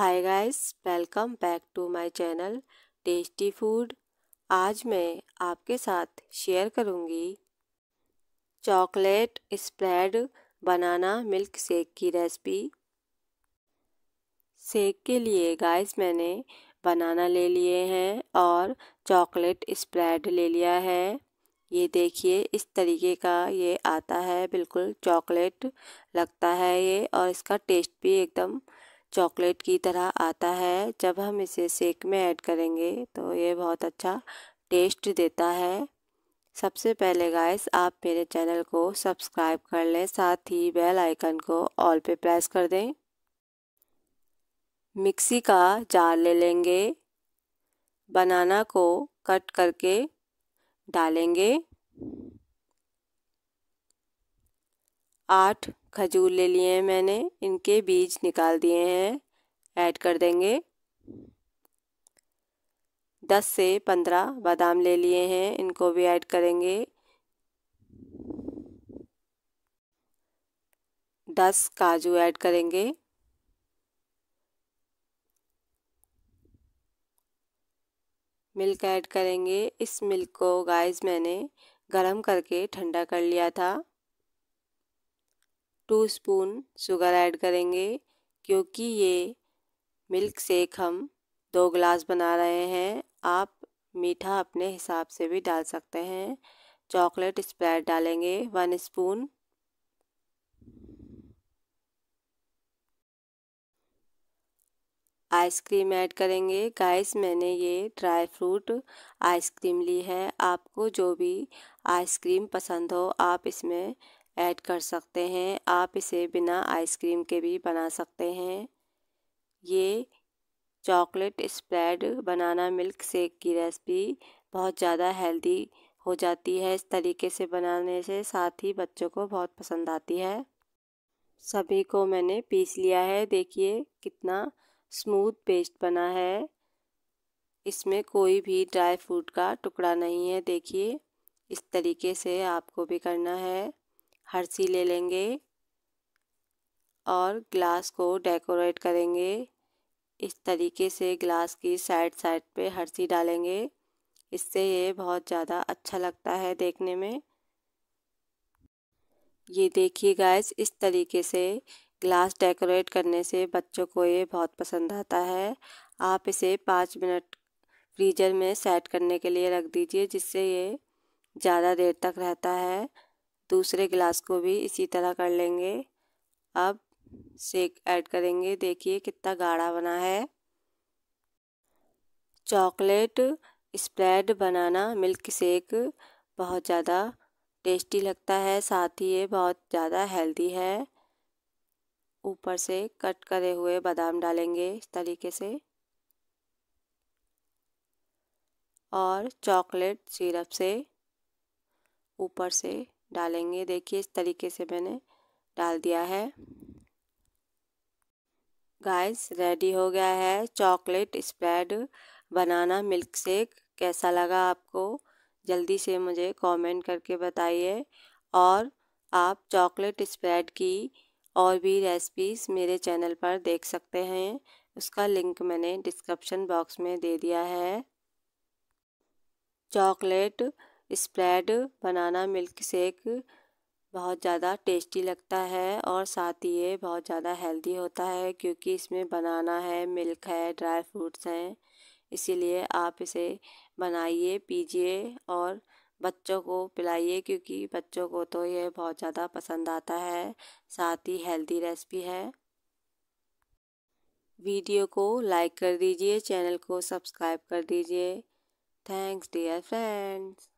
hi guys welcome back to my channel tasty food आज मैं आपके साथ शेयर करूंगी chocolate spread banana milk shake की रेसिपी शेक के लिए गाइस मैंने बनाना ले लिए हैं और चॉकलेट स्प्रेड ले लिया है ये देखिए इस तरीके का ये आता है बिल्कुल चॉकलेट लगता है ये और इसका टेस्ट भी एकदम चॉकलेट की तरह आता है जब हम इसे सेक में ऐड करेंगे तो ये बहुत अच्छा टेस्ट देता है सबसे पहले गाइस आप मेरे चैनल को सब्सक्राइब कर लें साथ ही बेल आइकन को ऑल पे प्रेस कर दें मिक्सी का जार ले लेंगे बनाना को कट करके डालेंगे आठ खजूर ले लिए हैं मैंने इनके बीज निकाल दिए हैं ऐड कर देंगे दस से पंद्रह बादाम ले लिए हैं इनको भी ऐड करेंगे दस काजू ऐड करेंगे मिल्क ऐड करेंगे इस मिल्क को गाइस मैंने गरम करके ठंडा कर लिया था टू स्पून शुगर ऐड करेंगे क्योंकि ये मिल्क शेक हम दो ग्लास बना रहे हैं आप मीठा अपने हिसाब से भी डाल सकते हैं चॉकलेट स्प्रेड डालेंगे वन स्पून आइसक्रीम ऐड करेंगे गाइस मैंने ये ड्राई फ्रूट आइसक्रीम ली है आपको जो भी आइसक्रीम पसंद हो आप इसमें ऐड कर सकते हैं आप इसे बिना आइसक्रीम के भी बना सकते हैं ये chocolate spread banana milk shake की रेसिपी बहुत ज़्यादा हेल्दी हो जाती है इस तरीके से बनाने से साथ ही बच्चों को बहुत पसंद आती है सभी को मैंने पीस लिया है देखिए कितना स्मूथ पेस्ट बना है इसमें कोई भी ड्राई फ्रूट का टुकड़ा नहीं है देखिए इस तरीके से आपको भी करना है हर्सी ले लेंगे और ग्लास को डेकोरेट करेंगे इस तरीके से ग्लास की साइड साइड पे हर्सी डालेंगे इससे ये बहुत ज़्यादा अच्छा लगता है देखने में ये देखिए गैस इस तरीके से ग्लास डेकोरेट करने से बच्चों को ये बहुत पसंद आता है आप इसे पाँच मिनट फ्रीजर में सेट करने के लिए रख दीजिए जिससे ये ज़्यादा देर तक रहता है दूसरे गिलास को भी इसी तरह कर लेंगे अब शेक ऐड करेंगे देखिए कितना गाढ़ा बना है chocolate spread banana milk shake बहुत ज़्यादा टेस्टी लगता है साथ ही ये बहुत ज़्यादा हेल्दी है ऊपर से कट करे हुए बादाम डालेंगे इस तरीके से और चॉकलेट सिरप से ऊपर से डालेंगे देखिए इस तरीके से मैंने डाल दिया है गाइस रेडी हो गया है chocolate spread banana milk shake कैसा लगा आपको जल्दी से मुझे कमेंट करके बताइए और आप चॉकलेट स्प्रेड की और भी रेसिपीज़ मेरे चैनल पर देख सकते हैं उसका लिंक मैंने डिस्क्रिप्शन बॉक्स में दे दिया है chocolate spread banana milk shake बहुत ज़्यादा टेस्टी लगता है और साथ ही ये बहुत ज़्यादा हेल्दी होता है क्योंकि इसमें बनाना है मिल्क है ड्राई फ्रूट्स हैं इसीलिए आप इसे बनाइए पीजिए और बच्चों को पिलाइए क्योंकि बच्चों को तो ये बहुत ज़्यादा पसंद आता है साथ ही हेल्दी रेसिपी है वीडियो को लाइक कर दीजिए चैनल को सब्सक्राइब कर दीजिए थैंक्स डियर फ्रेंड्स